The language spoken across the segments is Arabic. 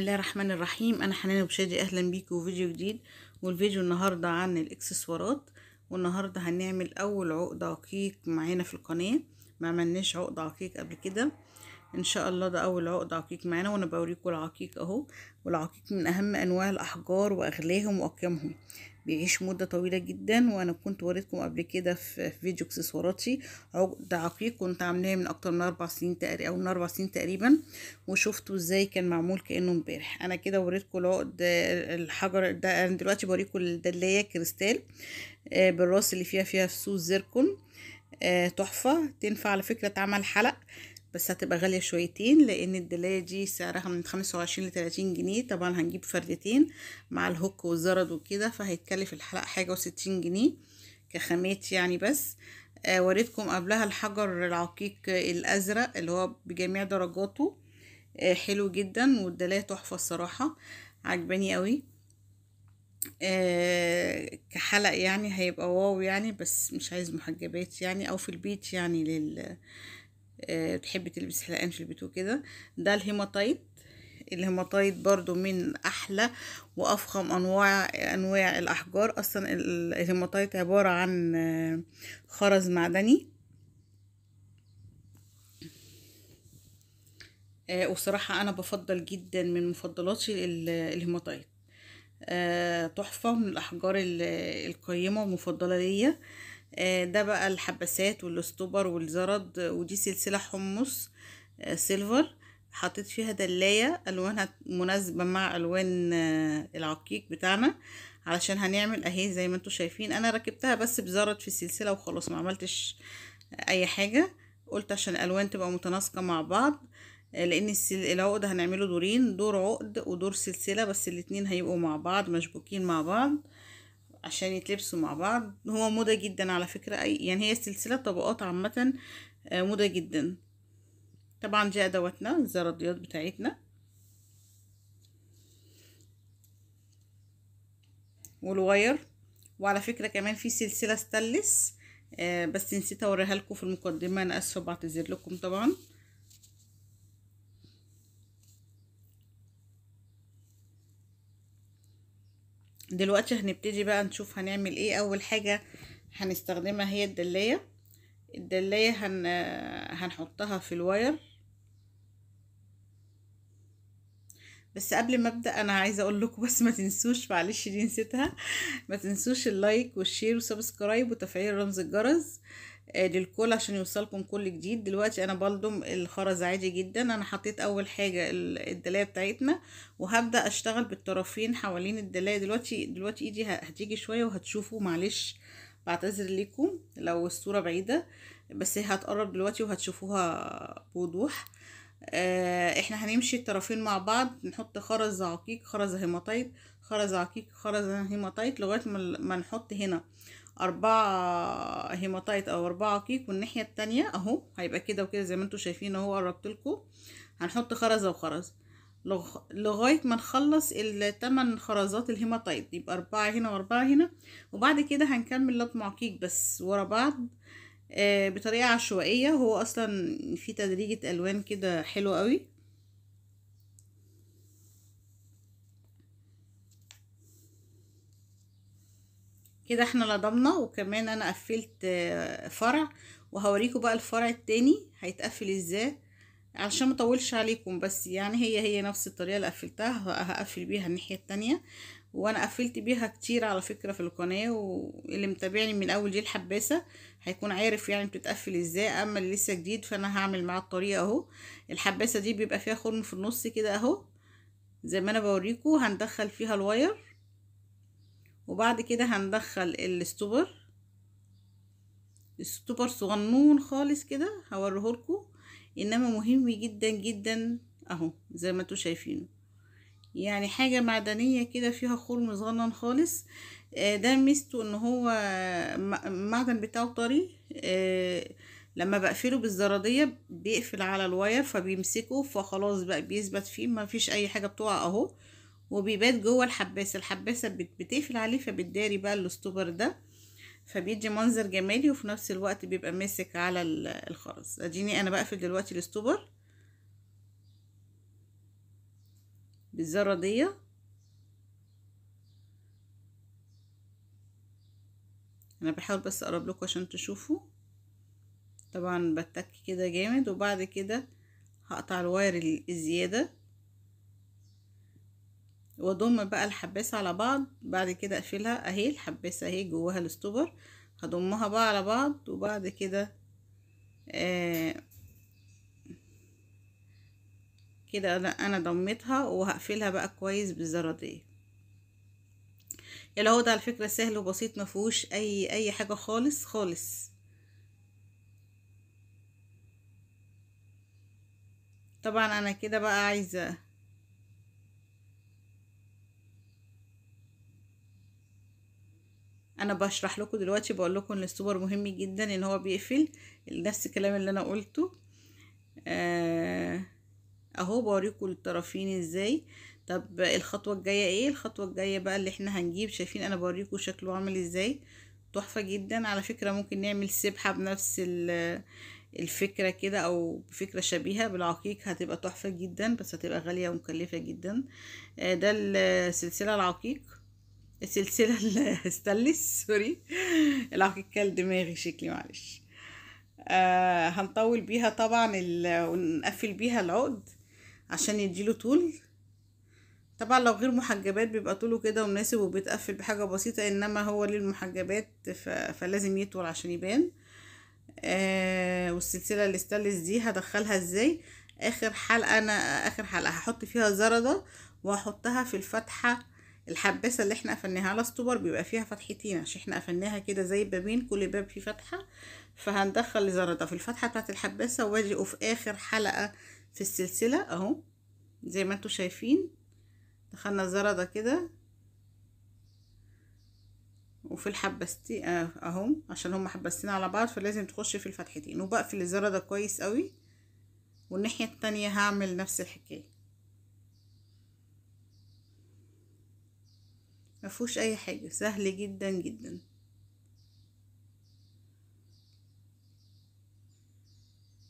بسم الله الرحمن الرحيم انا حنان بشادي اهلا بيكم فيديو جديد والفيديو النهارده عن الاكسسوارات والنهارده هنعمل اول عقده عقيق معانا في القناه ما عملناش عقده عقيق قبل كده ان شاء الله ده اول عقد عقيق معانا وانا بوريكم العقيق اهو والعقيق من اهم انواع الاحجار واغلاهم واقيامهم بيعيش مده طويله جدا وانا كنت وريتكم قبل كده في فيديو اكسسواراتي عقد عقيق كنت عاملاه من اكتر من اربع سنين تقريبا او من اربع سنين تقريبا وشفتوا ازاي كان معمول كانه امبارح انا كده وريتكم العقد الحجر ده انا دلوقتي بوريكم الدلايه كريستال آه، بالراس اللي فيها فيها فسوس زيركون آه، تحفه تنفع على فكره تعمل حلق بس هتبقى غالية شويتين لأن الدلاية دي سعرها من خمسة وعشرين لتلاتين جنيه طبعا هنجيب فردتين مع الهوك والزرد وكده فهيتكلف الحلقة حاجة وستين جنيه كخامات يعني بس آه وريتكم قبلها الحجر العقيق الأزرق اللي هو بجميع درجاته آه حلو جدا والدلاية تحفة الصراحة عجباني قوي آه كحلق يعني هيبقى واو يعني بس مش عايز محجبات يعني او في البيت يعني لل بتحب آه، تلبس حلقان في البيت وكده ده الهيماتايت الهيماتايت برضو من احلى وافخم انواع انواع الاحجار اصلا الهيماتايت عباره عن آه، خرز معدني آه، وصراحة أنا بفضل جدا من مفضلاتي الهيماتايت تحفة من الأحجار القيمة المفضله ليا آه، ده بقى الحبسات والاستوبر والزرد ودي سلسلة حمص آه، سيلفر حطيت فيها دلاية ألوانها مناسبة مع ألوان آه، العقيق بتاعنا علشان هنعمل اهي زي ما انتم شايفين انا ركبتها بس بزرد في السلسلة وخلاص ما عملتش اي حاجة قلت عشان الالوان تبقى متناسقة مع بعض لان العقد هنعمله دورين دور عقد ودور سلسلة بس الاتنين هيبقوا مع بعض مشبوكين مع بعض عشان يتلبسوا مع بعض هو موضة جدا على فكرة أي يعني هي سلسلة طبقات عامة آه، موضة جدا طبعا جاء دوتنا الزراديات بتاعتنا والواير وعلى فكرة كمان في سلسلة ستلس آه بس نسيت اوريها لكم في المقدمة انا اسفة بعتذر لكم طبعا دلوقتي هنبتدي بقى نشوف هنعمل ايه اول حاجة هنستخدمها هي الدلاية الدلاية هن... هنحطها في الواير بس قبل ما ابدا انا عايزه اقول لكم بس ما تنسوش معلش دي نسيتها ما تنسوش اللايك والشير وسبسكرايب وتفعيل رمز الجرس آه آه، للكل عشان يوصلكم كل جديد دلوقتي انا بلضم الخرز عادي جدا انا حطيت اول حاجة الدلاية بتاعتنا وهبدأ اشتغل بالطرفين حوالين الدلاية دلوقتي دلوقتي ايدي هتيجي شوية وهتشوفوا معلش بعتذر ليكم لو الصورة بعيدة بس هتقرب دلوقتي وهتشوفوها بوضوح آه، احنا هنمشي الطرفين مع بعض نحط خرز عقيق خرز هيماتايت خرز عقيق خرز هيماتايت لغاية ما نحط هنا أربعة هيماتايت أو أربعة كيك والناحية التانية أهو هيبقى كده وكده زي ما انتوا شايفين أهو قربتلكوا هنحط خرزة وخرز لغاية ما نخلص التمن خرزات الهيماتايت يبقى أربعة هنا وأربعة هنا وبعد كده هنكمل لطمع كيك بس ورا بعض آه، بطريقة عشوائية هو أصلا في تدريجة ألوان كده حلو قوي كده احنا لضمنا وكمان انا قفلت آه، فرع وهوريكم بقى الفرع التاني هيتقفل ازاي علشان ما عليكم بس يعني هي هي نفس الطريقه اللي قفلتها هقفل بيها الناحيه التانية وانا قفلت بيها كتير على فكره في القناه واللي متابعني من اول جيل حباسه هيكون عارف يعني بتتقفل ازاي اما اللي لسه جديد فانا هعمل معاه الطريقه اهو الحباسه دي بيبقى فيها خرم في النص كده اهو زي ما انا بوريكم هندخل فيها الواير وبعد كده هندخل الستوبر الستوبر صغنون خالص كده هوريهولكوا انما مهم جدا جدا اهو زي ما انتوا شايفينه يعني حاجة معدنية كده فيها خرم صغنن خالص آه، ده ميزته ان هو المعدن بتاعه طري آه، لما بقفله بالزرادية بيقفل على الواير فبيمسكه فخلاص بقى بيثبت فيه ما فيش اي حاجة بتقع اهو وبيبات جوه الحباسه الحباسه بتقفل عليه فبتداري بقى الاستوبر ده فبيدي منظر جمالي وفي نفس الوقت بيبقى ماسك على الخرز اديني انا بقفل دلوقتي الاستوبر بالذره دي انا بحاول بس اقرب لكم عشان تشوفوا طبعا بتك كده جامد وبعد كده هقطع الواير الزياده واضم بقى الحباسة على بعض بعد كده اقفلها اهي الحباسة اهي جواها الاستوبر هضمها بقى على بعض وبعد كده آه، كده انا ضميتها وهقفلها بقى كويس بالزراديه يلا هو ده على فكره سهل وبسيط ما فيهوش اي اي حاجه خالص خالص طبعا انا كده بقى عايزه انا بشرح لكم دلوقتي بقول لكم ان السوبر مهم جدا ان هو بيقفل نفس الكلام اللي انا قلته آه اهو بوريكم الطرفين ازاي طب الخطوه الجايه ايه الخطوه الجايه بقى اللي احنا هنجيب شايفين انا بوريكم شكله عامل ازاي تحفه جدا على فكره ممكن نعمل سبحه بنفس الفكره كده او فكره شبيهه بالعقيق هتبقى تحفه جدا بس هتبقى غاليه ومكلفه جدا آه، ده السلسله العقيق السلسله الستلس سوري العقيق كل دماغي شكلي معلش آه هنطول بيها طبعا ونقفل بيها العقد عشان يديله طول طبعا لو غير محجبات بيبقى طوله كده مناسب وبيتقفل بحاجه بسيطه انما هو للمحجبات فلازم يطول عشان يبان آه والسلسله الاستانلس دي هدخلها ازاي اخر حلقه انا اخر حلقه هحط فيها زردة واحطها في الفتحه الحباسة اللي احنا قفلناها على السطوبر بيبقى فيها فتحتين عشان احنا قفلناها كده زي بابين كل باب فيه فتحة فهندخل في الفتحة بتاعت الحباسة واجي في اخر حلقة في السلسلة اهو زي ما انتوا شايفين دخلنا الزردة كده وفي الحبستين اهو عشان هم حبستين على بعض فلازم تخش في الفتحتين وبقفل الزردة كويس قوي والناحية التانية هعمل نفس الحكاية مفهوش اي حاجة سهل جدا جدا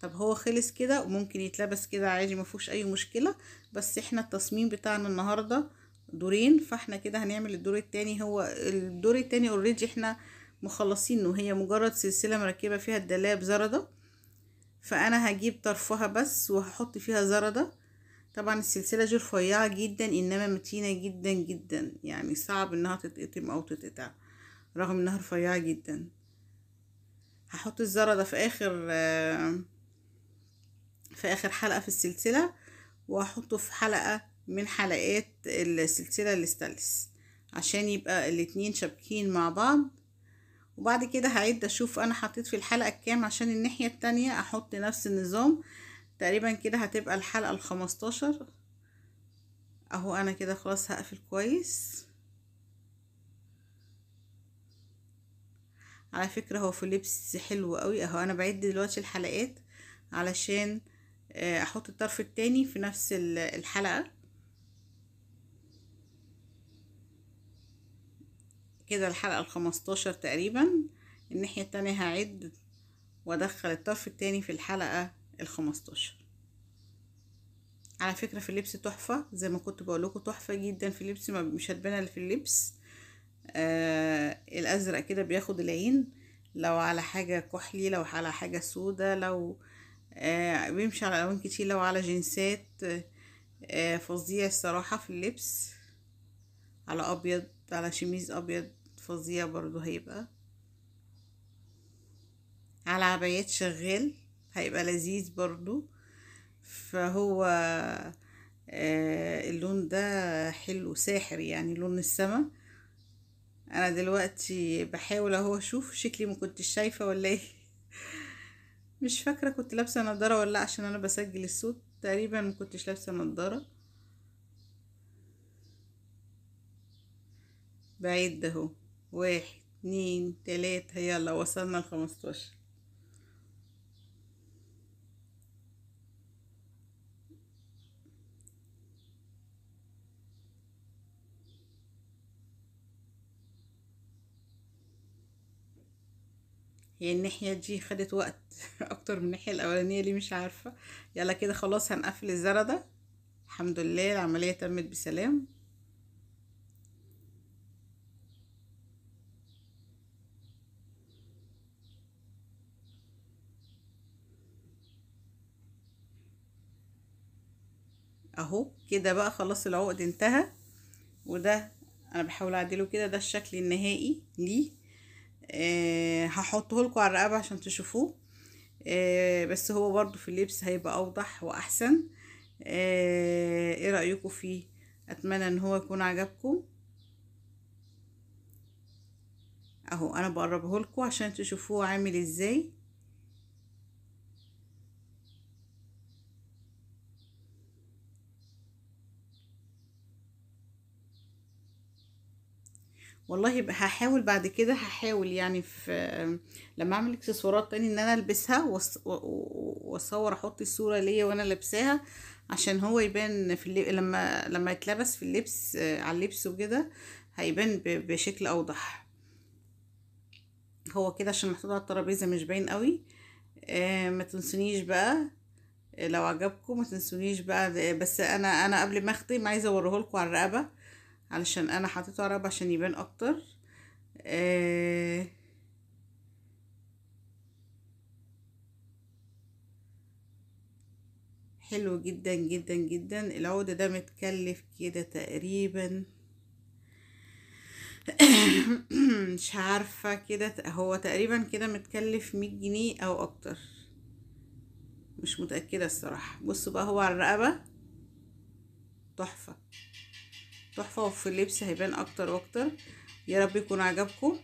طب هو خلص كده وممكن يتلبس كده عادي مفهوش اي مشكلة بس احنا التصميم بتاعنا النهاردة دورين فاحنا كده هنعمل الدور التاني هو الدور التاني اوريدي احنا مخلصينه هي مجرد سلسلة مركبة فيها الدلاب زردة فانا هجيب طرفها بس وهحط فيها زردة طبعا السلسلة دي رفيعة جدا انما متينة جدا جدا يعني صعب انها تتقطم او تتقطع رغم انها رفيعة جدا هحط الزرة ده في اخر في اخر حلقة في السلسلة وهحطه في حلقة من حلقات السلسلة الاستلس عشان يبقى الاتنين شابكين مع بعض وبعد كده هعد اشوف انا حطيت في الحلقة الكام عشان الناحية التانية احط نفس النظام تقريبا كده هتبقى الحلقة الخمستاشر اهو انا كده خلاص هقفل كويس على فكرة هو في لبس حلو قوي اهو انا بعد دلوقتي الحلقات علشان آه، احط الطرف التاني في نفس الحلقة كده الحلقة الخمستاشر تقريبا الناحية التانية هعد وادخل الطرف التاني في الحلقة الخمستاشر على فكرة في اللبس تحفة زي ما كنت بقول لكم تحفة جدا في اللبس مش هتبان في اللبس آه الازرق كده بياخد العين لو على حاجة كحلي لو على حاجة سودة لو آه بيمشي على الوان كتير لو على جنسات آه فظيع الصراحة في اللبس على ابيض على شميز ابيض فظيع برضو هيبقى على عبايات شغال هيبقى لذيذ برضو فهو آه، اللون ده حلو ساحر يعني لون السما انا دلوقتي بحاول اهو اشوف شكلي ما كنتش شايفه ولا ايه مش فاكره كنت لابسه نضاره ولا عشان انا بسجل الصوت تقريبا ما كنتش لابسه نضاره ده اهو واحد اتنين تلاتة يلا وصلنا لخمستاشر هي يعني الناحية دي خدت وقت اكتر من الناحية الاولانية اللي مش عارفة يلا كده خلاص هنقفل الزرع ده الحمد لله العملية تمت بسلام اهو كده بقى خلاص العقد انتهى وده انا بحاول اعدله كده ده الشكل النهائي ليه آه، هحطه لكم على الرقبه عشان تشوفوه آه، بس هو برضو في اللبس هيبقى اوضح واحسن آه، ايه رايكم فيه اتمنى ان هو يكون عجبكم اهو انا بقربه لكم عشان تشوفوه عامل ازاي والله هحاول بعد كده هحاول يعني في لما اعمل اكسسوارات تاني ان انا البسها واصور احط الصوره ليا وانا لابساها عشان هو يبان في اللي... لما لما يتلبس في اللبس آه، على اللبس وكده هيبان بشكل اوضح هو كده عشان محطوط على الترابيزه مش باين قوي آه ما تنسونيش بقى آه، لو عجبكم ما تنسونيش بقى آه، بس انا انا قبل ما اختم عايزه اوريه لكم على الرقبه علشان انا حطيته عرب عشان يبان اكتر آه حلو جدا جدا جدا العود ده متكلف كده تقريبا مش عارفة كده هو تقريبا كده متكلف مية جنيه او اكتر مش متأكدة الصراحة بصوا بقى هو على الرقبة تحفة تحفه وفي اللبس هيبان اكتر واكتر يا رب يكون عجبكم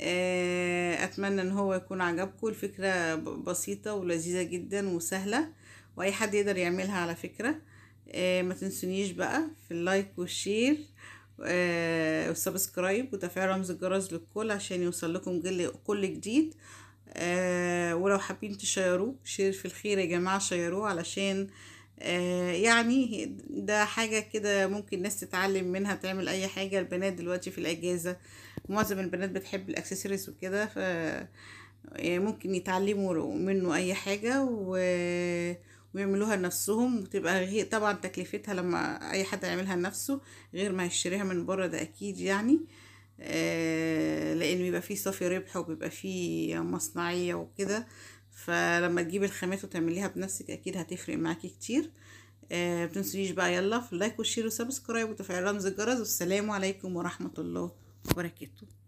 آه، اتمنى ان هو يكون عجبكم الفكره بسيطه ولذيذه جدا وسهله واي حد يقدر يعملها على فكره آه، ما تنسونيش بقى في اللايك والشير آه، والسبسكرايب وتفعيل رمز الجرس للكل عشان يوصل لكم كل جديد ولو حابين تشيروه شير في الخير يا جماعه شيروه علشان آه، يعني ده حاجة كده ممكن الناس تتعلم منها تعمل أي حاجة البنات دلوقتي في الأجازة معظم البنات بتحب الأكسسوارز وكده ف يعني ممكن يتعلموا منه أي حاجة و... ويعملوها لنفسهم وتبقى غير طبعا تكلفتها لما أي حد يعملها لنفسه غير ما يشتريها من بره ده أكيد يعني آه، لأن بيبقى فيه صافي ربح وبيبقى فيه مصنعية وكده فلما تجيبي الخامات وتعمليها بنفسك اكيد هتفرق معاكي كتير آه بقى يلا في اللايك والشير وسبسكرايب وتفعيل رمز الجرس والسلام عليكم ورحمه الله وبركاته